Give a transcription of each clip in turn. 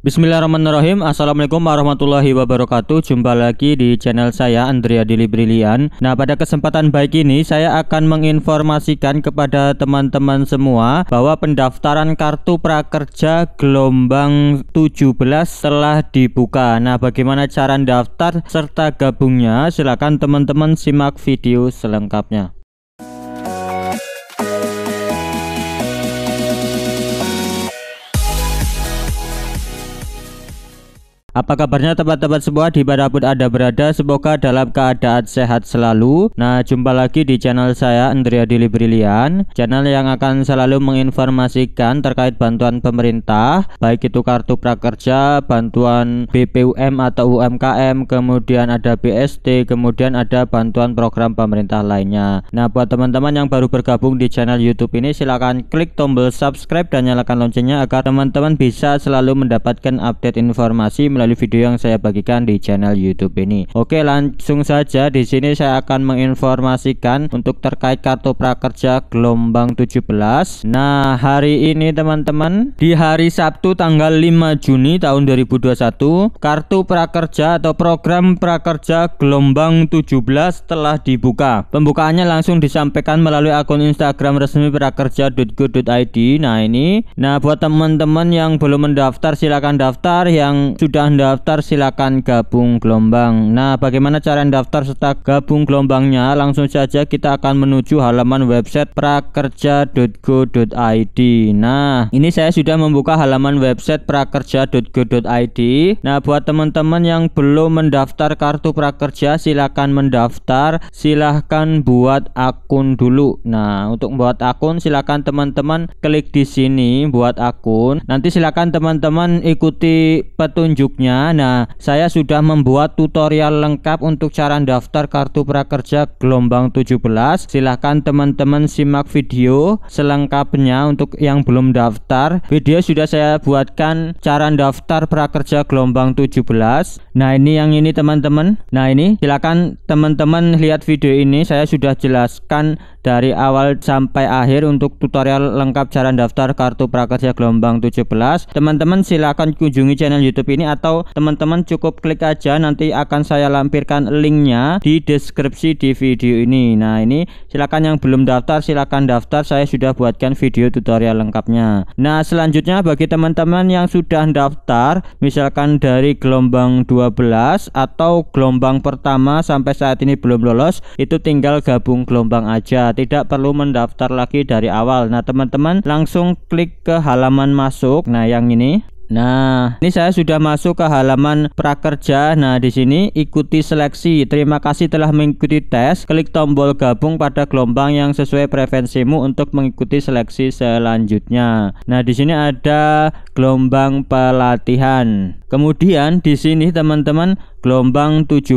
Bismillahirrahmanirrahim Assalamualaikum warahmatullahi wabarakatuh Jumpa lagi di channel saya Andrea Dili Brilian Nah pada kesempatan baik ini Saya akan menginformasikan kepada teman-teman semua Bahwa pendaftaran kartu prakerja gelombang 17 telah dibuka Nah bagaimana cara daftar serta gabungnya Silahkan teman-teman simak video selengkapnya Apa kabarnya teman-teman semua di pun Anda berada Semoga dalam keadaan sehat selalu Nah jumpa lagi di channel saya Andrea Dili Brilian Channel yang akan selalu menginformasikan terkait bantuan pemerintah Baik itu kartu prakerja, bantuan BPUM atau UMKM Kemudian ada BST, kemudian ada bantuan program pemerintah lainnya Nah buat teman-teman yang baru bergabung di channel youtube ini Silahkan klik tombol subscribe dan nyalakan loncengnya Agar teman-teman bisa selalu mendapatkan update informasi melalui video yang saya bagikan di channel YouTube ini. Oke, langsung saja di sini saya akan menginformasikan untuk terkait kartu prakerja gelombang 17. Nah, hari ini teman-teman di hari Sabtu tanggal 5 Juni tahun 2021, kartu prakerja atau program prakerja gelombang 17 telah dibuka. Pembukaannya langsung disampaikan melalui akun Instagram resmi prakerja.go.id. Nah, ini nah buat teman-teman yang belum mendaftar silakan daftar, yang sudah daftar silakan gabung gelombang. Nah, bagaimana cara daftar serta gabung gelombangnya? Langsung saja kita akan menuju halaman website prakerja.go.id. Nah, ini saya sudah membuka halaman website prakerja.go.id. Nah, buat teman-teman yang belum mendaftar kartu prakerja silakan mendaftar, silahkan buat akun dulu. Nah, untuk buat akun silakan teman-teman klik di sini buat akun. Nanti silakan teman-teman ikuti petunjuknya Nah, saya sudah membuat tutorial lengkap untuk cara daftar kartu prakerja gelombang 17. Silahkan teman-teman simak video selengkapnya untuk yang belum daftar. Video sudah saya buatkan cara daftar prakerja gelombang 17. Nah, ini yang ini teman-teman. Nah, ini silahkan teman-teman lihat video ini saya sudah jelaskan dari awal sampai akhir untuk tutorial lengkap cara daftar kartu prakerja gelombang 17 teman-teman silahkan kunjungi channel youtube ini atau teman-teman cukup klik aja nanti akan saya lampirkan linknya di deskripsi di video ini nah ini silahkan yang belum daftar silahkan daftar saya sudah buatkan video tutorial lengkapnya nah selanjutnya bagi teman-teman yang sudah daftar misalkan dari gelombang 12 atau gelombang pertama sampai saat ini belum lolos itu tinggal gabung gelombang aja tidak perlu mendaftar lagi dari awal nah teman-teman langsung klik ke halaman masuk nah yang ini Nah, ini saya sudah masuk ke halaman prakerja. Nah, di sini ikuti seleksi. Terima kasih telah mengikuti tes. Klik tombol gabung pada gelombang yang sesuai preferensimu untuk mengikuti seleksi selanjutnya. Nah, di sini ada gelombang pelatihan. Kemudian di sini teman-teman gelombang 17.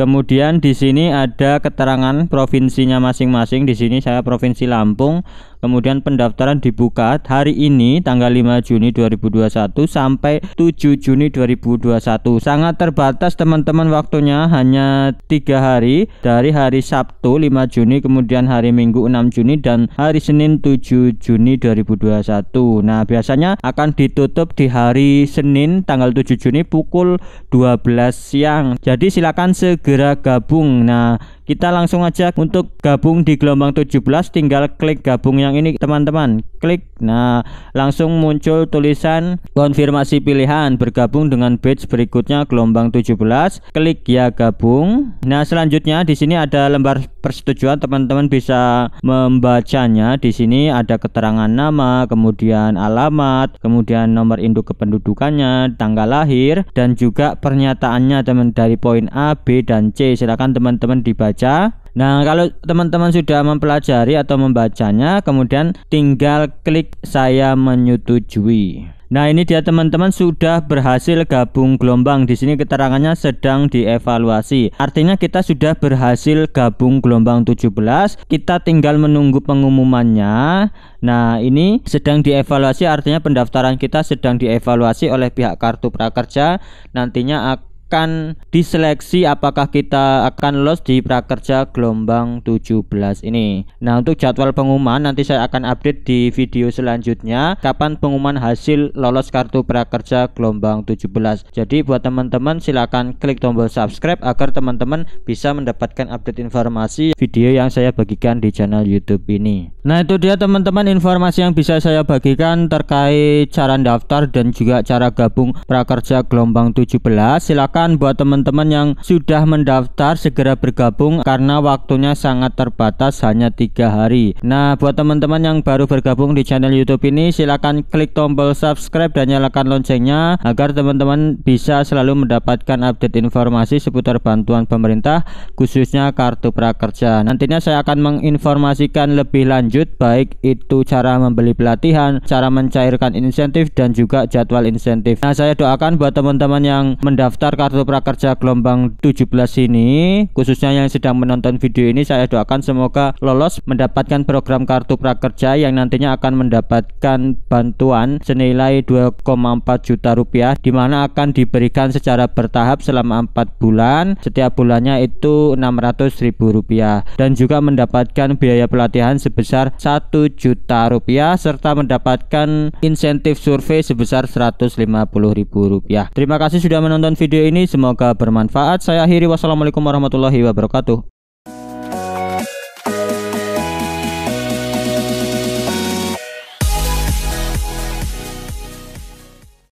Kemudian di sini ada keterangan provinsinya masing-masing. Di sini saya provinsi Lampung. Kemudian pendaftaran dibuka hari ini tanggal 5 Juni 2021 sampai 7 Juni 2021. Sangat terbatas teman-teman waktunya hanya tiga hari dari hari Sabtu 5 Juni kemudian hari Minggu 6 Juni dan hari Senin 7 Juni 2021. Nah, biasanya akan ditutup di hari Senin tanggal 7 Juni pukul 12 siang siang. Jadi silakan segera gabung. Nah, kita langsung aja untuk gabung di gelombang 17 tinggal klik gabung yang ini teman-teman. Klik. Nah, langsung muncul tulisan konfirmasi pilihan bergabung dengan batch berikutnya gelombang 17. Klik ya gabung. Nah, selanjutnya di sini ada lembar persetujuan teman-teman bisa membacanya. Di sini ada keterangan nama, kemudian alamat, kemudian nomor induk kependudukannya, tanggal lahir dan juga pernyataannya teman dari poin A, B dan C. Silakan teman-teman dibaca baca. Nah, kalau teman-teman sudah mempelajari atau membacanya, kemudian tinggal klik saya menyetujui. Nah, ini dia teman-teman sudah berhasil gabung gelombang. Di sini keterangannya sedang dievaluasi. Artinya kita sudah berhasil gabung gelombang 17. Kita tinggal menunggu pengumumannya. Nah, ini sedang dievaluasi artinya pendaftaran kita sedang dievaluasi oleh pihak Kartu Prakerja. Nantinya akan akan diseleksi apakah kita akan lolos di prakerja gelombang 17 ini. Nah, untuk jadwal pengumuman nanti saya akan update di video selanjutnya kapan pengumuman hasil lolos kartu prakerja gelombang 17. Jadi buat teman-teman silakan klik tombol subscribe agar teman-teman bisa mendapatkan update informasi video yang saya bagikan di channel YouTube ini. Nah, itu dia teman-teman informasi yang bisa saya bagikan terkait cara daftar dan juga cara gabung prakerja gelombang 17. Silakan silakan buat teman-teman yang sudah mendaftar segera bergabung karena waktunya sangat terbatas hanya tiga hari. Nah, buat teman-teman yang baru bergabung di channel YouTube ini silakan klik tombol subscribe dan nyalakan loncengnya agar teman-teman bisa selalu mendapatkan update informasi seputar bantuan pemerintah khususnya kartu prakerja. Nantinya saya akan menginformasikan lebih lanjut baik itu cara membeli pelatihan, cara mencairkan insentif dan juga jadwal insentif. Nah, saya doakan buat teman-teman yang mendaftar Kartu Prakerja gelombang 17 ini khususnya yang sedang menonton video ini saya doakan semoga lolos mendapatkan program Kartu Prakerja yang nantinya akan mendapatkan bantuan senilai 2,4 juta rupiah di mana akan diberikan secara bertahap selama 4 bulan setiap bulannya itu 600 ribu rupiah dan juga mendapatkan biaya pelatihan sebesar 1 juta rupiah serta mendapatkan insentif survei sebesar 150 ribu rupiah terima kasih sudah menonton video ini ini semoga bermanfaat. Saya akhiri wassalamualaikum warahmatullahi wabarakatuh.